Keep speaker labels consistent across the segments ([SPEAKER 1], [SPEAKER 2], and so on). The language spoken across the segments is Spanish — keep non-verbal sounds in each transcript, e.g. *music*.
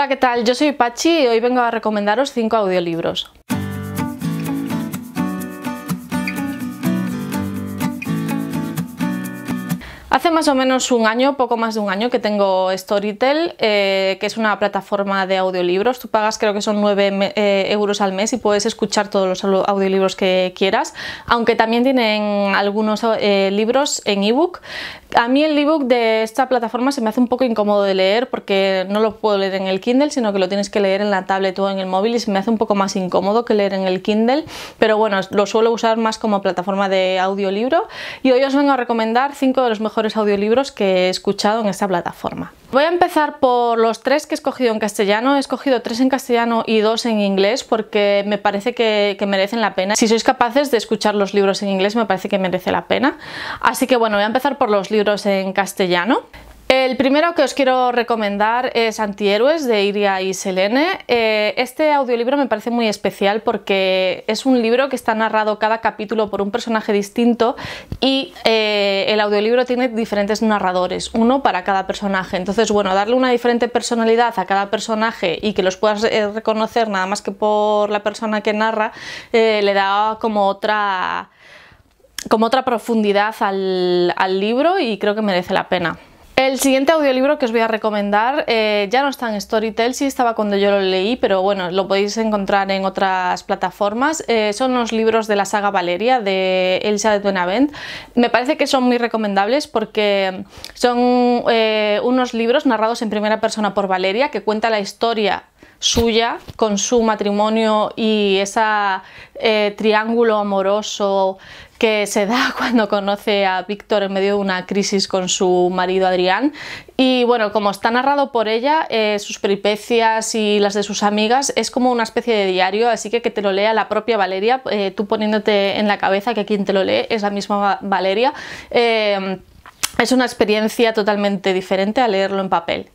[SPEAKER 1] Hola, ¿qué tal? Yo soy Pachi y hoy vengo a recomendaros cinco audiolibros. Hace más o menos un año, poco más de un año, que tengo Storytel, eh, que es una plataforma de audiolibros. Tú pagas creo que son 9 eh, euros al mes y puedes escuchar todos los audiolibros que quieras, aunque también tienen algunos eh, libros en ebook. A mí el ebook de esta plataforma se me hace un poco incómodo de leer porque no lo puedo leer en el Kindle, sino que lo tienes que leer en la tablet o en el móvil y se me hace un poco más incómodo que leer en el Kindle, pero bueno, lo suelo usar más como plataforma de audiolibro y hoy os vengo a recomendar 5 de los mejores audiolibros que he escuchado en esta plataforma. Voy a empezar por los tres que he escogido en castellano. He escogido tres en castellano y dos en inglés porque me parece que, que merecen la pena. Si sois capaces de escuchar los libros en inglés me parece que merece la pena. Así que bueno, voy a empezar por los libros en castellano. El primero que os quiero recomendar es Antihéroes de Iria y Selene. Eh, este audiolibro me parece muy especial porque es un libro que está narrado cada capítulo por un personaje distinto y eh, el audiolibro tiene diferentes narradores, uno para cada personaje. Entonces, bueno, darle una diferente personalidad a cada personaje y que los puedas eh, reconocer nada más que por la persona que narra, le da como otra como otra profundidad al libro y creo que merece la pena. El siguiente audiolibro que os voy a recomendar eh, ya no está en Storytel, sí estaba cuando yo lo leí, pero bueno, lo podéis encontrar en otras plataformas. Eh, son los libros de la saga Valeria de Elsa de Benavent. Me parece que son muy recomendables porque son eh, unos libros narrados en primera persona por Valeria que cuenta la historia suya con su matrimonio y ese triángulo amoroso que se da *laughs* cuando conoce a Víctor en medio de una crisis con su marido Adrián. Y bueno, como está narrado por ella, eh, sus peripecias y las de sus amigas es como una especie de diario, así que que te lo lea la propia Valeria, eh, tú poniéndote en la cabeza que quien te lo lee es la misma Valeria. Eh, es una experiencia totalmente diferente a leerlo en papel.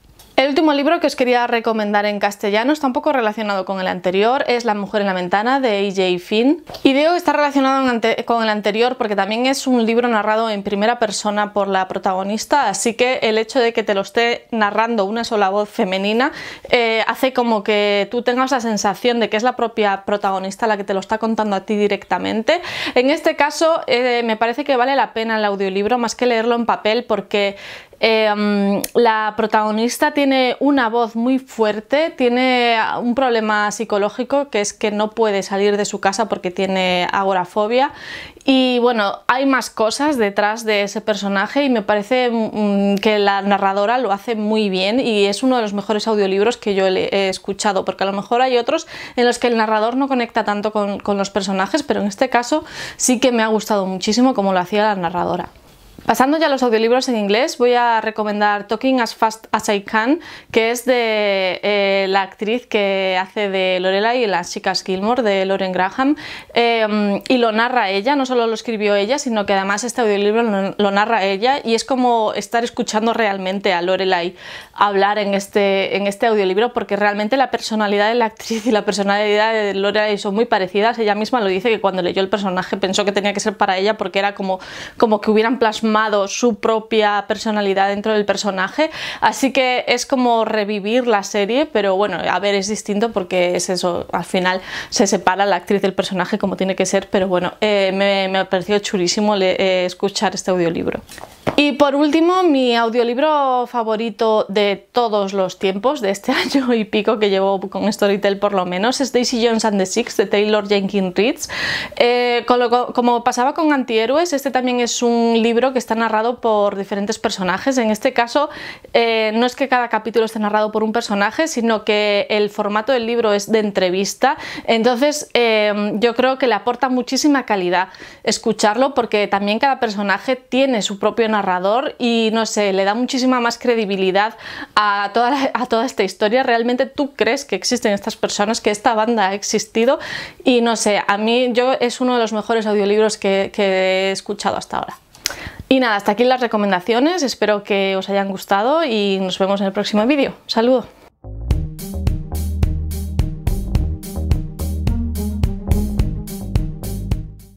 [SPEAKER 1] El último libro que os quería recomendar en castellano está un poco relacionado con el anterior, es La mujer en la ventana de AJ Finn. Y digo que está relacionado con el anterior porque también es un libro narrado en primera persona por la protagonista, así que el hecho de que te lo esté narrando una sola voz femenina eh, hace como que tú tengas la sensación de que es la propia protagonista la que te lo está contando a ti directamente. En este caso eh, me parece que vale la pena el audiolibro más que leerlo en papel porque Em, la protagonista tiene una voz muy fuerte, tiene un problema psicológico que es que no puede salir de su casa porque tiene agorafobia y bueno, hay más cosas detrás de ese personaje y me parece mm, que la narradora lo hace muy bien y es uno de los mejores audiolibros que yo he escuchado porque a lo mejor hay otros en los que el narrador no conecta tanto con los personajes, pero en este caso sí que me ha gustado muchísimo como lo hacía la narradora. Pasando ya a los audiolibros en inglés, voy a recomendar Talking as Fast as I Can, que es de eh, la actriz que hace de Lorelai y las chicas Gilmore, de Lauren Graham, eh, y lo narra ella, no solo lo escribió ella, sino que además este audiolibro lo, narra ella y es como estar escuchando realmente a Lorelai hablar en este, en este audiolibro, porque realmente la personalidad de la actriz y la personalidad de Lorelai son muy parecidas. Ella misma lo dice que cuando leyó el personaje pensó que tenía que ser para ella porque era como, como que hubieran plasmado su propia personalidad dentro del personaje, así que es como revivir la serie, pero bueno, a ver, es distinto porque es eso, al final se separa la actriz del personaje como tiene que ser, pero bueno, eh, me, me, parecido chulísimo eh, escuchar este audiolibro. *laughs* Y por último, mi audiolibro favorito de todos los tiempos, de este *laughs* año y pico que llevo con Storytel por lo menos, es Daisy Jones and the Six de Taylor Jenkins Reads. Eh, como, pasaba con Antihéroes, este también es un libro que está narrado por diferentes personajes. En este caso, eh, no es que cada capítulo esté narrado por un personaje, sino que el formato del libro es de entrevista. Entonces, em, yo creo que le aporta muchísima calidad escucharlo porque también cada personaje tiene su propio narrador y no sé, le da muchísima más credibilidad a toda, a toda esta historia. Realmente tú crees que existen estas personas, que esta banda ha existido y no sé, a mí yo es uno de los mejores audiolibros que, que he escuchado hasta ahora. Y nada, hasta aquí las recomendaciones, espero que os hayan gustado y nos vemos en el próximo vídeo. Saludo.